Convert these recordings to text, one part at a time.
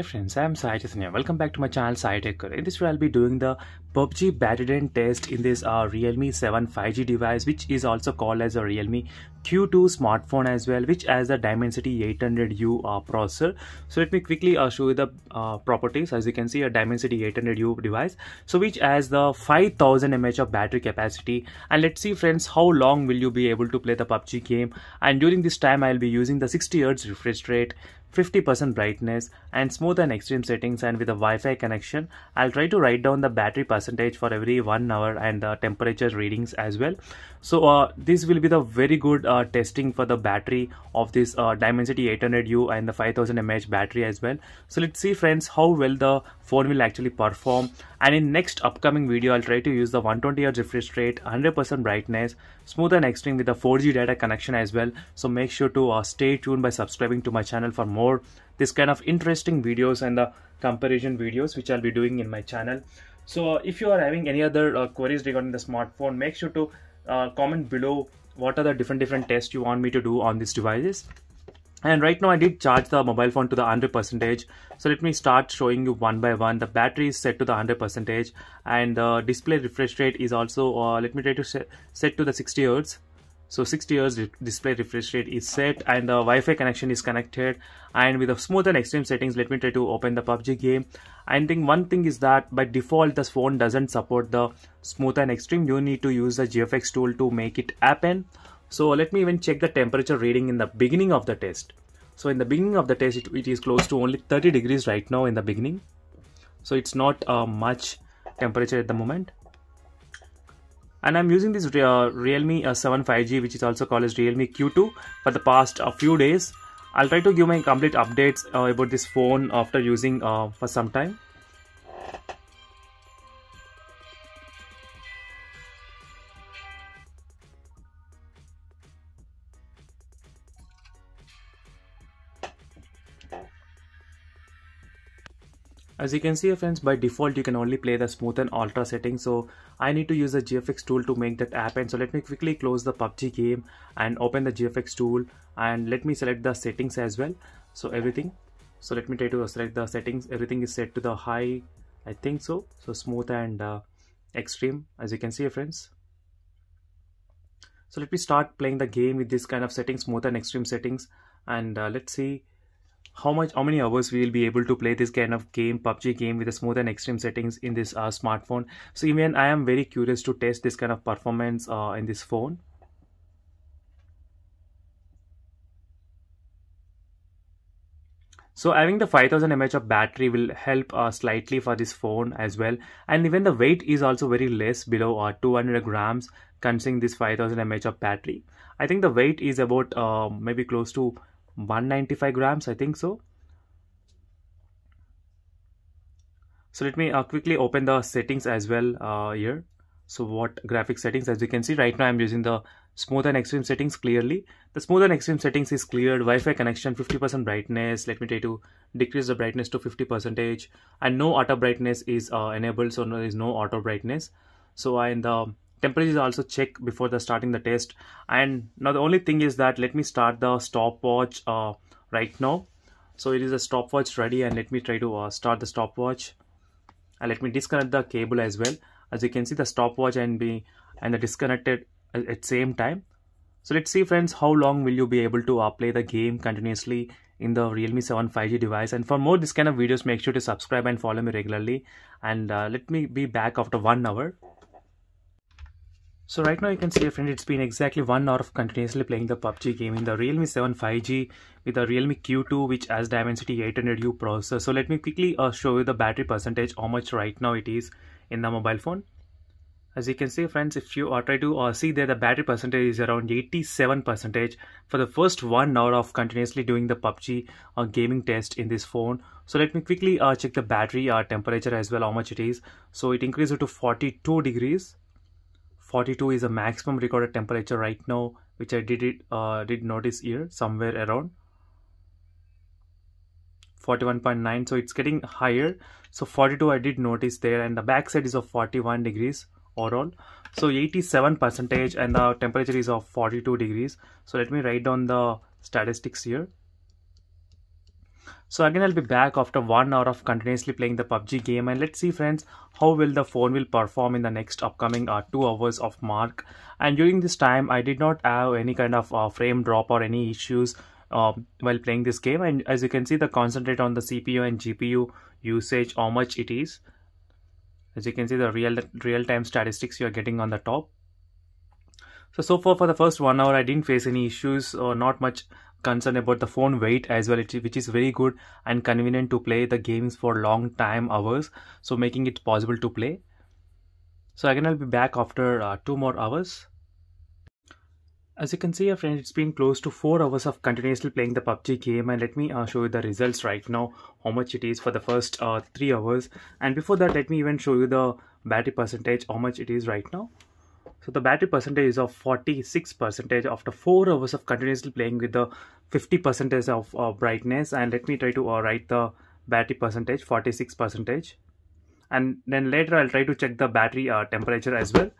Hi friends, I'm Sai Chaitanya. Welcome back to my channel Sai In this video, I'll be doing the PUBG battery test in this uh, Realme 7 5G device which is also called as a Realme Q2 smartphone as well which has the Dimensity 800U uh, processor. So let me quickly uh, show you the uh, properties as you can see a Dimensity 800U device so which has the 5000 mAh of battery capacity and let's see friends how long will you be able to play the PUBG game and during this time I'll be using the 60 Hz refresh rate 50% brightness and smooth and extreme settings and with a Wi-Fi connection. I'll try to write down the battery percentage for every one hour and the temperature readings as well. So uh, this will be the very good uh, testing for the battery of this uh, Dimensity 800U and the 5000 mAh battery as well. So let's see friends how well the phone will actually perform and in next upcoming video I'll try to use the 120Hz refresh rate 100% brightness smooth and extreme with a 4G data connection as well so make sure to uh, stay tuned by subscribing to my channel for more this kind of interesting videos and the comparison videos which I'll be doing in my channel so uh, if you are having any other uh, queries regarding the smartphone make sure to uh, comment below what are the different different tests you want me to do on these devices and right now I did charge the mobile phone to the 100%. So let me start showing you one by one. The battery is set to the 100% and the display refresh rate is also, uh, let me try to set, to the 60 hertz. So 60 hertz display refresh rate is set and the Wi-Fi connection is connected. And with the smooth and extreme settings, let me try to open the PUBG game. I think one thing is that by default, this phone doesn't support the smooth and extreme. You need to use the GFX tool to make it happen. So let me even check the temperature reading in the beginning of the test. So in the beginning of the test, it, it is close to only 30 degrees right now in the beginning. So it's not uh, much temperature at the moment. And I'm using this uh, Realme uh, 7 5G, which is also called as Realme Q2 for the past uh, few days. I'll try to give my complete updates uh, about this phone after using uh, for some time. As you can see friends, by default you can only play the smooth and ultra setting so I need to use the GFX tool to make that happen. So let me quickly close the PUBG game and open the GFX tool and let me select the settings as well. So everything. So let me try to select the settings. Everything is set to the high, I think so. So smooth and uh, extreme as you can see friends. So let me start playing the game with this kind of settings, smooth and extreme settings and uh, let's see how much how many hours we will be able to play this kind of game PUBG game with the smooth and extreme settings in this uh, smartphone so even I am very curious to test this kind of performance uh, in this phone So having the 5000 mAh of battery will help uh, slightly for this phone as well and even the weight is also very less below uh, 200 grams considering this 5000 mAh of battery. I think the weight is about uh, maybe close to 195 grams i think so so let me uh, quickly open the settings as well uh, here so what graphic settings as you can see right now i'm using the smooth and extreme settings clearly the smooth and extreme settings is cleared wi-fi connection 50 percent brightness let me try to decrease the brightness to 50 percentage and no auto brightness is uh, enabled so no, there is no auto brightness so in the temperature is also check before the starting the test and now the only thing is that let me start the stopwatch uh, right now so it is a stopwatch ready and let me try to uh, start the stopwatch and let me disconnect the cable as well as you can see the stopwatch and be and the disconnected at, same time so let's see friends how long will you be able to uh, play the game continuously in the realme 7 5g device and for more this kind of videos make sure to subscribe and follow me regularly and uh, let me be back after one hour so right now you can see friend it's been exactly one hour of continuously playing the PUBG game in the Realme 7 5G with the Realme Q2 which has Dimensity 800U processor. So let me quickly uh, show you the battery percentage how much right now it is in the mobile phone. As you can see friends if you uh, try to uh, see there the battery percentage is around 87% for the first one hour of continuously doing the PUBG uh, gaming test in this phone. So let me quickly uh, check the battery uh, temperature as well how much it is. So it increased to 42 degrees 42 is a maximum recorded temperature right now which I did it uh, did notice here somewhere around 41.9 so it's getting higher so 42 I did notice there and the backside is of 41 degrees overall so 87 percentage and the temperature is of 42 degrees so let me write down the statistics here so again, I'll be back after one hour of continuously playing the PUBG game and let's see friends, how will the phone will perform in the next upcoming uh, two hours of mark. And during this time, I did not have any kind of uh, frame drop or any issues uh, while playing this game. And as you can see, the concentrate on the CPU and GPU usage, how much it is. As you can see, the real real-time statistics you are getting on the top. So, so far for the first one hour, I didn't face any issues or not much concern about the phone weight as well which is very good and convenient to play the games for long time hours so making it possible to play so again i'll be back after uh, two more hours as you can see friend it's been close to four hours of continuously playing the pubg game and let me uh, show you the results right now how much it is for the first uh, three hours and before that let me even show you the battery percentage how much it is right now the battery percentage is of 46 percentage after 4 hours of continuously playing with the 50 percentage of uh, brightness and let me try to uh, write the battery percentage 46 percentage and then later I'll try to check the battery uh, temperature as well.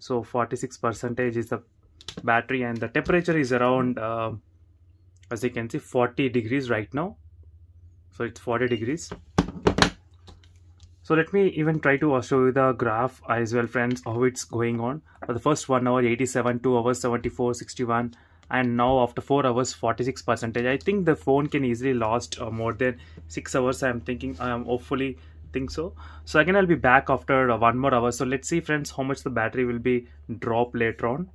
So 46 percentage is the battery and the temperature is around uh, as you can see 40 degrees right now. So it's 40 degrees. So let me even try to show you the graph as well friends how it's going on. For uh, the first 1 hour 87, 2 hours 74, 61 and now after 4 hours 46 percentage. I think the phone can easily last uh, more than 6 hours I'm thinking I am um, hopefully think so. So again I'll be back after uh, one more hour. So let's see friends how much the battery will be drop later on.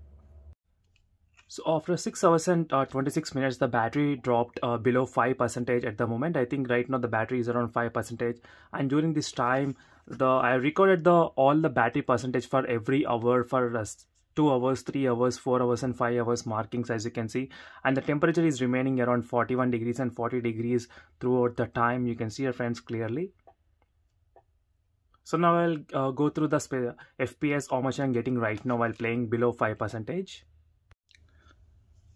So after 6 hours and uh, 26 minutes, the battery dropped uh, below 5% at the moment. I think right now the battery is around 5%. And during this time, the I recorded the all the battery percentage for every hour for uh, 2 hours, 3 hours, 4 hours and 5 hours markings as you can see. And the temperature is remaining around 41 degrees and 40 degrees throughout the time. You can see your friends clearly. So now I'll uh, go through the FPS, how much I'm getting right now while playing below 5%.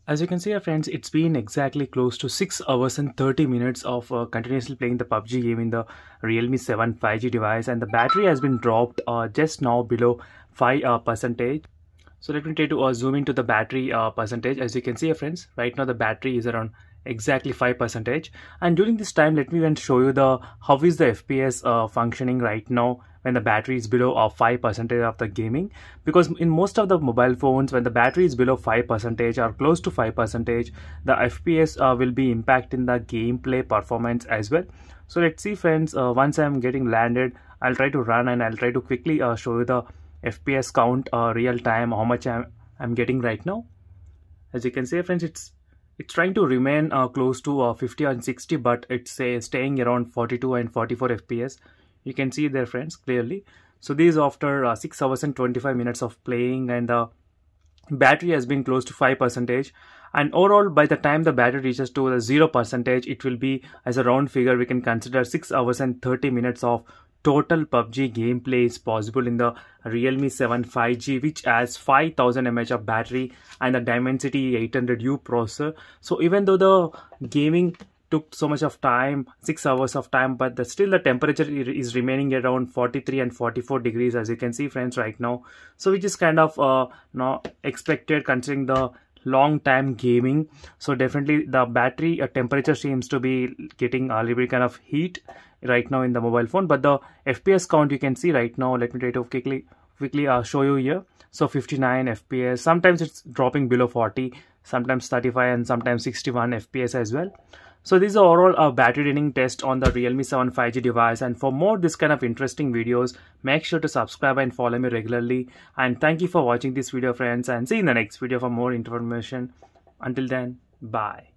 As you can see, friends, it's been exactly close to 6 hours and 30 minutes of uh, continuously playing the PUBG game in the Realme 7 5G device and the battery has been dropped uh, just now below 5 uh, percentage. So let me try to uh, zoom into the battery uh, percentage. As you can see, friends, right now the battery is around exactly 5 percentage and during this time let me then show you the how is the fps uh, functioning right now when the battery is below uh, 5 percentage of the gaming because in most of the mobile phones when the battery is below 5 percentage or close to 5 percentage the fps uh, will be impacting the gameplay performance as well so let's see friends uh, once i'm getting landed i'll try to run and i'll try to quickly uh, show you the fps count uh, real time how much i'm i'm getting right now as you can see friends it's it's trying to remain uh, close to uh, 50 and 60 but it's uh, staying around 42 and 44 fps you can see there friends clearly so this after uh, 6 hours and 25 minutes of playing and the battery has been close to 5 percentage and overall by the time the battery reaches to the 0 percentage it will be as a round figure we can consider 6 hours and 30 minutes of total PUBG gameplay is possible in the Realme 7 5G which has 5000 mAh of battery and a Dimensity 800U processor. So even though the gaming took so much of time, 6 hours of time but the, still the temperature is remaining around 43 and 44 degrees as you can see friends right now. So which is kind of uh, not expected considering the long time gaming so definitely the battery uh, temperature seems to be getting a little bit kind of heat right now in the mobile phone but the fps count you can see right now let me try to quickly quickly uh, show you here so 59 fps sometimes it's dropping below 40 sometimes 35 and sometimes 61 fps as well so these are all our uh, battery draining test on the Realme 7 5G device and for more this kind of interesting videos, make sure to subscribe and follow me regularly. And thank you for watching this video friends and see you in the next video for more information. Until then, bye.